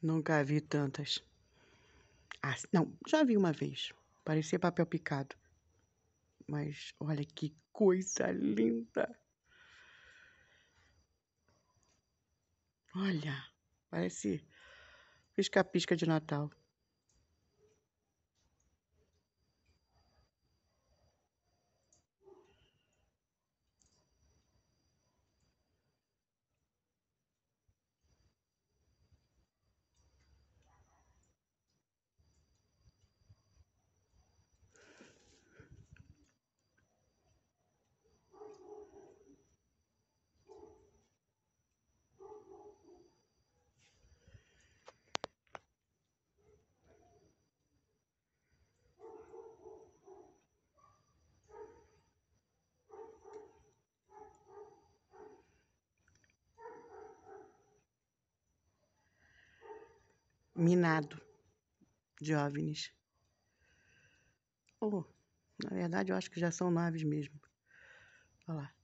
Nunca vi tantas. Ah, não, já vi uma vez. Parecia papel picado. Mas olha que coisa linda! Olha, parece pisca-pisca de Natal. minado de OVNIs. Ou, oh, na verdade, eu acho que já são naves mesmo. Olha lá.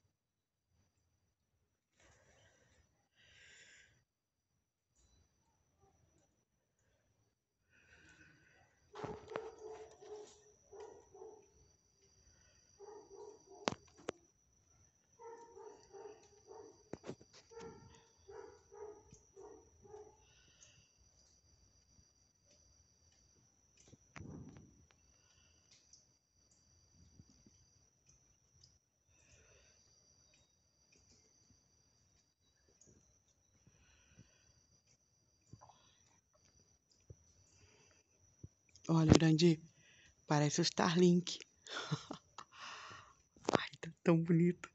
Olha, grande, parece o Starlink. Ai, tá tão bonito.